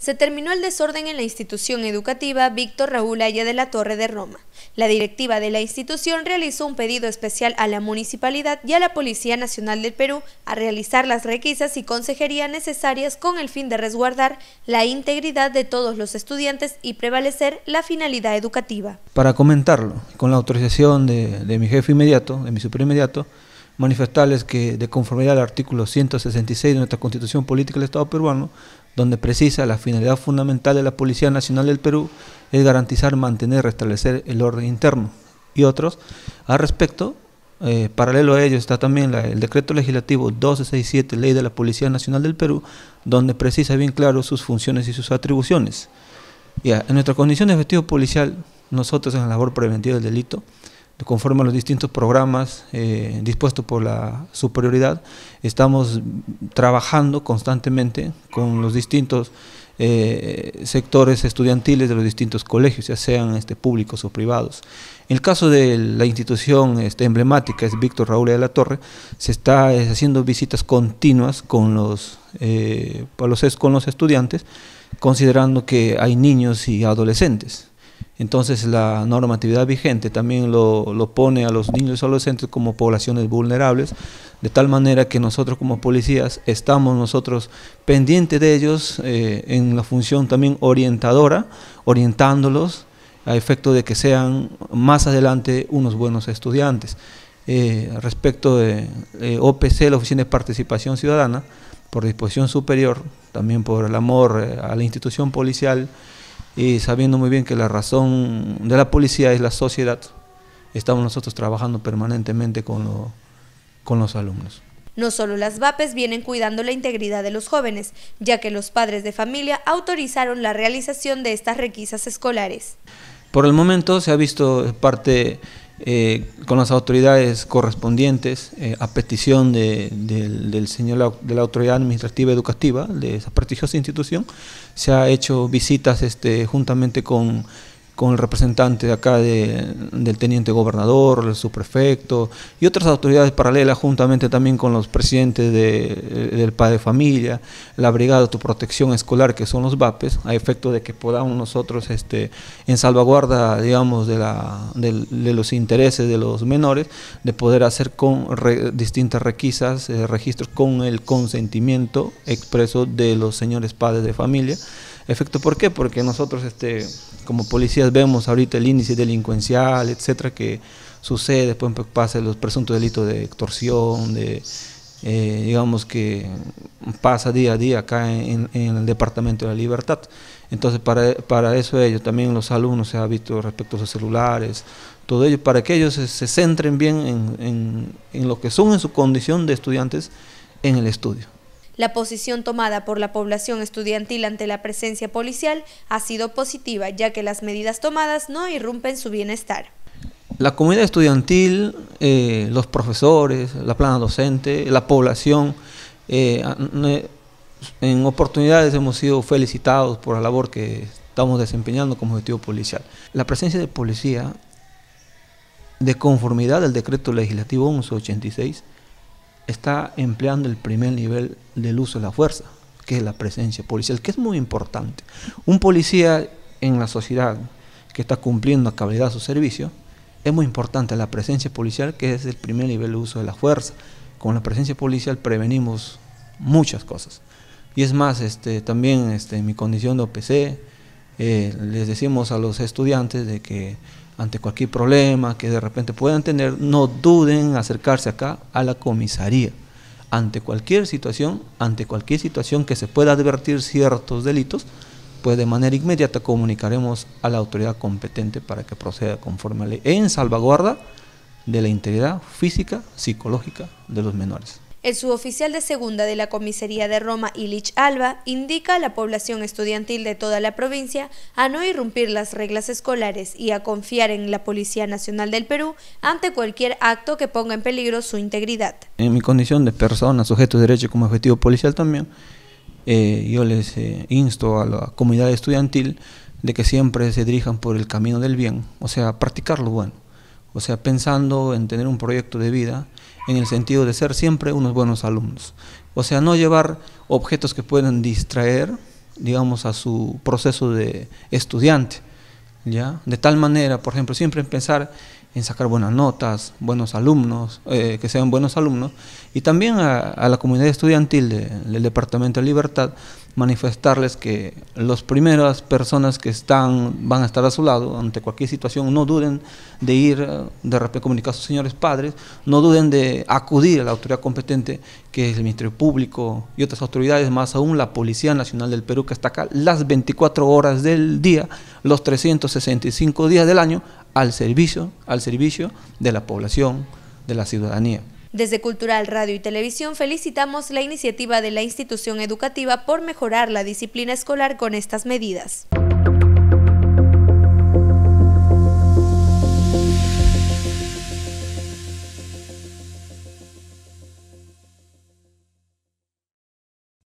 se terminó el desorden en la institución educativa Víctor Raúl Haya de la Torre de Roma. La directiva de la institución realizó un pedido especial a la municipalidad y a la Policía Nacional del Perú a realizar las requisas y consejería necesarias con el fin de resguardar la integridad de todos los estudiantes y prevalecer la finalidad educativa. Para comentarlo, con la autorización de, mi jefe inmediato, de mi superior inmediato, manifestarles que de conformidad al artículo 166 de nuestra Constitución Política del Estado peruano, donde precisa la finalidad fundamental de la Policía Nacional del Perú es garantizar, mantener, restablecer el orden interno y otros. Al respecto, eh, paralelo a ello está también el decreto legislativo 1267, ley de la Policía Nacional del Perú, donde precisa bien claro sus funciones y sus atribuciones. Ya, en nuestra condición de efectivo policial, nosotros en la labor preventiva del delito, conforme a los distintos programas eh, dispuestos por la superioridad, estamos trabajando constantemente con los distintos eh, sectores estudiantiles de los distintos colegios, ya sean este, públicos o privados. En el caso de la institución este, emblemática, es Víctor Raúl de la Torre, se está eh, haciendo visitas continuas con los, con los estudiantes, considerando que hay niños y adolescentes. Entonces la normatividad vigente también lo, pone a los niños y adolescentes como poblaciones vulnerables, de tal manera que nosotros como policías estamos nosotros pendientes de ellos eh, en la función también orientadora, orientándolos a efecto de que sean más adelante unos buenos estudiantes. Eh, respecto de eh, OPC, la Oficina de Participación Ciudadana, por disposición superior, también por el amor a la institución policial, y sabiendo muy bien que la razón de la policía es la sociedad, estamos nosotros trabajando permanentemente con, con los alumnos. No solo las VAPES vienen cuidando la integridad de los jóvenes, ya que los padres de familia autorizaron la realización de estas requisas escolares. Por el momento se ha visto parte eh, con las autoridades correspondientes eh, a petición de, del señor de la autoridad administrativa educativa de esa prestigiosa institución se ha hecho visitas este, juntamente con con el representante acá del teniente gobernador, el subprefecto y otras autoridades paralelas, juntamente también con los presidentes eh, del padre de familia, la brigada de protección escolar, que son los VAPES, a efecto de que podamos nosotros, este, en salvaguarda, digamos, de, la, de, los intereses de los menores, de poder hacer con distintas requisas, eh, registros con el consentimiento expreso de los señores padres de familia Efecto, ¿por qué? Porque nosotros, este, como policías, vemos ahorita el índice delincuencial, etcétera, que sucede, después pues, pasa los presuntos delitos de extorsión, de, eh, digamos que pasa día a día acá en, el Departamento de la Libertad. Entonces, para, eso ellos, también los alumnos se ha visto respecto a sus celulares, todo ello, para que ellos se, centren bien en lo que son en su condición de estudiantes en el estudio. La posición tomada por la población estudiantil ante la presencia policial ha sido positiva, ya que las medidas tomadas no irrumpen su bienestar. La comunidad estudiantil, eh, los profesores, la plana docente, la población, eh, eh, en oportunidades hemos sido felicitados por la labor que estamos desempeñando como objetivo policial. La presencia de policía, de conformidad al decreto legislativo 1186, está empleando el primer nivel del uso de la fuerza, que es la presencia policial, que es muy importante. Un policía en la sociedad que está cumpliendo a cabalidad su servicio, es muy importante la presencia policial, que es el primer nivel de uso de la fuerza. Con la presencia policial prevenimos muchas cosas. Y es más, este, también este, en mi condición de OPC, eh, les decimos a los estudiantes de que ante cualquier problema que de repente puedan tener, no duden en acercarse acá a la comisaría. Ante cualquier situación, ante cualquier situación que se pueda advertir ciertos delitos, pues de manera inmediata comunicaremos a la autoridad competente para que proceda conforme a ley en salvaguarda de la integridad física, psicológica de los menores. El suboficial de segunda de la comisaría de Roma, Ilich Alba, indica a la población estudiantil de toda la provincia a no irrumpir las reglas escolares y a confiar en la Policía Nacional del Perú ante cualquier acto que ponga en peligro su integridad. En mi condición de persona, sujeto de derecho como objetivo policial también, eh, yo les eh, insto a la comunidad estudiantil de que siempre se dirijan por el camino del bien, o sea, practicar lo bueno, o sea, pensando en tener un proyecto de vida en el sentido de ser siempre unos buenos alumnos. O sea, no llevar objetos que puedan distraer, digamos, a su proceso de estudiante. ¿ya? De tal manera, por ejemplo, siempre pensar en sacar buenas notas, buenos alumnos, eh, que sean buenos alumnos, y también a, la comunidad estudiantil del Departamento de Libertad manifestarles que las primeras personas que están van a estar a su lado ante cualquier situación, no duden de ir, eh, de repente comunicar a sus señores padres, no duden de acudir a la autoridad competente que es el Ministerio Público y otras autoridades, más aún la Policía Nacional del Perú que está acá las 24 horas del día, los 365 días del año, al servicio, al servicio de la población, de la ciudadanía. Desde Cultural Radio y Televisión felicitamos la iniciativa de la institución educativa por mejorar la disciplina escolar con estas medidas.